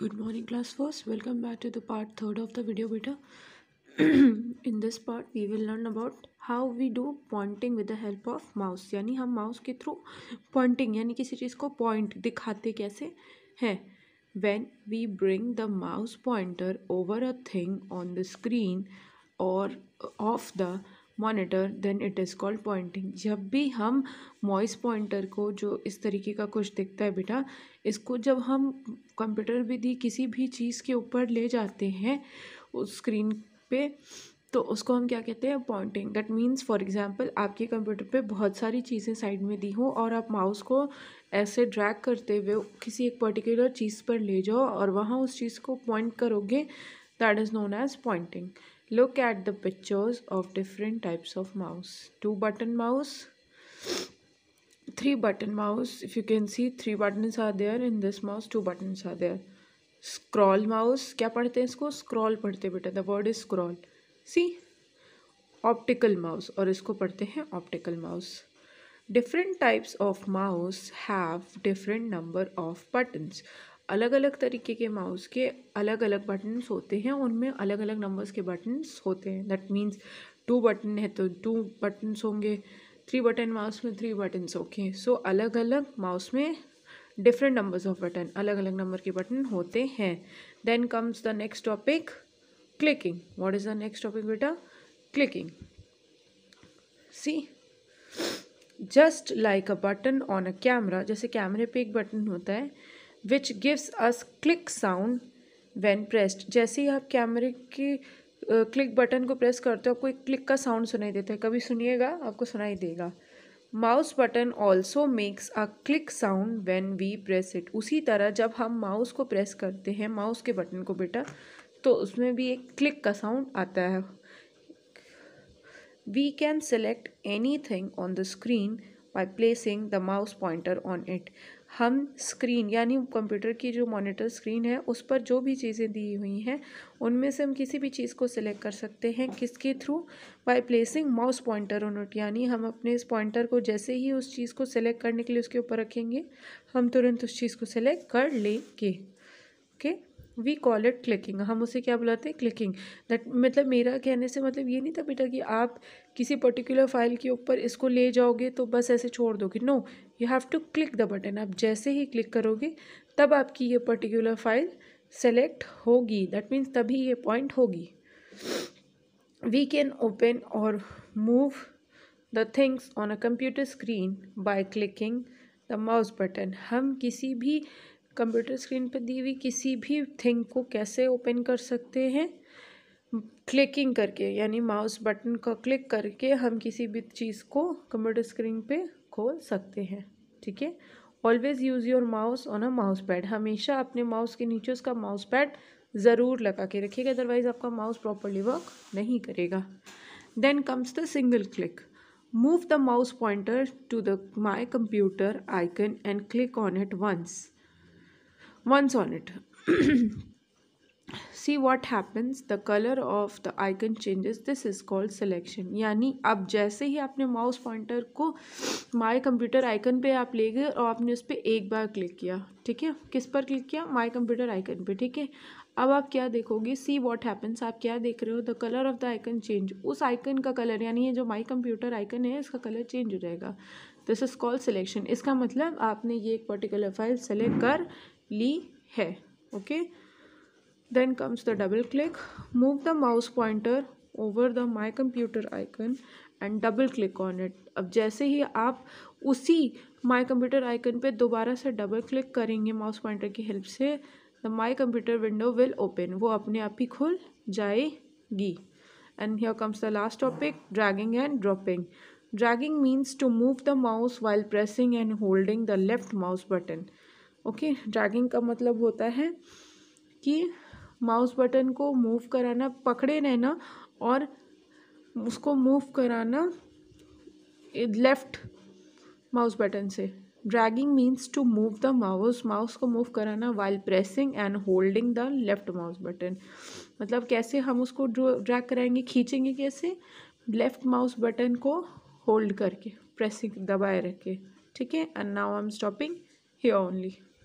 Good morning class first welcome back to the part third of the video बेटा in this part we will learn about how we do pointing with the help of mouse यानी हम mouse के through Poynting यानी किसी चीज़ को point दिखाते कैसे हैं when we bring the mouse pointer over a thing on the screen और of the monitor then it is called pointing जब भी हम मॉइस पॉइंटर को जो इस तरीके का कुछ दिखता है बेटा इसको जब हम कंप्यूटर विधि किसी भी चीज़ के ऊपर ले जाते हैं उस स्क्रीन पे तो उसको हम क्या कहते हैं pointing that means for example आपके कंप्यूटर पे बहुत सारी चीज़ें साइड में दी हो और आप माउस को ऐसे ड्रैग करते हुए किसी एक पर्टिकुलर चीज़ पर ले जाओ और वहाँ उस चीज़ को पॉइंट करोगे that is known as pointing look at the pictures of different types of mouse two button mouse three button mouse if you can see three buttons are there in this mouse two buttons are there scroll mouse kya padhte hain isko scroll padhte beta the word is scroll see optical mouse aur isko padhte hain optical mouse different types of mouse have different number of buttons अलग अलग तरीके के mouse के अलग अलग buttons होते हैं उनमें अलग अलग नंबर्स के बटन्स होते हैं दैट मीन्स टू बटन है तो टू बटन्स होंगे थ्री बटन माउस में थ्री बटन्स ओके सो अलग अलग माउस में डिफरेंट नंबर्स ऑफ बटन अलग अलग नंबर के बटन होते हैं then comes the next topic clicking what is the next topic बेटा clicking see just like a button on a camera जैसे कैमरे पे एक बटन होता है which gives us click sound when pressed जैसे ही आप कैमरे की क्लिक बटन को प्रेस करते हो आपको एक क्लिक का साउंड सुनाई देता है कभी सुनिएगा आपको सुनाई देगा mouse button also makes a click sound when we press it उसी तरह जब हम माउस को प्रेस करते हैं माउस के बटन को बेटा तो उसमें भी एक क्लिक का साउंड आता है we can select any thing on the screen by placing the mouse pointer on it हम स्क्रीन यानी कंप्यूटर की जो मॉनिटर स्क्रीन है उस पर जो भी चीज़ें दी हुई हैं उनमें से हम किसी भी चीज़ को सिलेक्ट कर सकते हैं किसके through by placing mouse pointer on it यानी हम अपने इस पॉइंटर को जैसे ही उस चीज़ को सिलेक्ट करने के लिए उसके ऊपर रखेंगे हम तुरंत उस चीज़ को सिलेक्ट कर लेंगे okay okay? We call it clicking हम उसे क्या बुलाते हैं क्लिकिंग दैट मतलब मेरा कहने से मतलब ये नहीं था बेटा कि आप किसी पर्टिकुलर फाइल के ऊपर इसको ले जाओगे तो बस ऐसे छोड़ दोगे no you have to click the button आप जैसे ही क्लिक करोगे तब आपकी ये पर्टिकुलर फाइल सेलेक्ट होगी दैट मीन्स तभी ये पॉइंट होगी वी कैन ओपन और move the things on a computer screen by clicking the mouse button हम किसी भी कंप्यूटर स्क्रीन पर दी हुई किसी भी थिंग को कैसे ओपन कर सकते हैं क्लिकिंग करके यानी माउस बटन को क्लिक करके हम किसी भी चीज़ को कंप्यूटर स्क्रीन पे खोल सकते हैं ठीक है always use your mouse on a mouse pad हमेशा अपने माउस के नीचे उसका माउस पैड ज़रूर लगा के रखिएगा अदरवाइज़ आपका माउस प्रॉपरली वर्क नहीं करेगा then comes the single click move the mouse pointer to the my computer icon and click on it once One sonnet. See what happens the colour of the icon changes this is called selection यानी अब जैसे ही आपने mouse pointer को माई computer icon पर आप ले गए और आपने उस पर एक बार क्लिक किया ठीक है किस पर क्लिक किया माई कंप्यूटर आइकन पर ठीक है अब आप क्या देखोगे सी वॉट हैपन्स आप क्या देख रहे हो the colour of the icon change उस आइकन का कलर यानी ये जो माई कंप्यूटर आइकन है इसका कलर चेंज हो जाएगा दिस इज़ कॉल्ड सिलेक्शन इसका मतलब आपने ये एक पर्टिकुलर फाइल सेलेक्ट कर ली है okay then comes the double click move the mouse pointer over the my computer icon and double click on it अब जैसे ही आप उसी माई कंप्यूटर आइकन पे दोबारा से डबल क्लिक करेंगे माउस पॉइंटर की हेल्प से the my computer window will open वो अपने आप ही खुल जाएगी and here comes the last topic dragging and dropping dragging means to move the mouse while pressing and holding the left mouse button okay dragging का मतलब होता है कि माउस बटन को मूव कराना पकड़े रहना और उसको मूव कराना लेफ्ट माउस बटन से dragging means to move the mouse mouse को मूव कराना while pressing and holding the left mouse button मतलब कैसे हम उसको ड्रैग कराएंगे खींचेंगे कैसे लेफ्ट माउस बटन को होल्ड करके प्रेसिंग दबाए रखे ठीक है and now I am stopping here only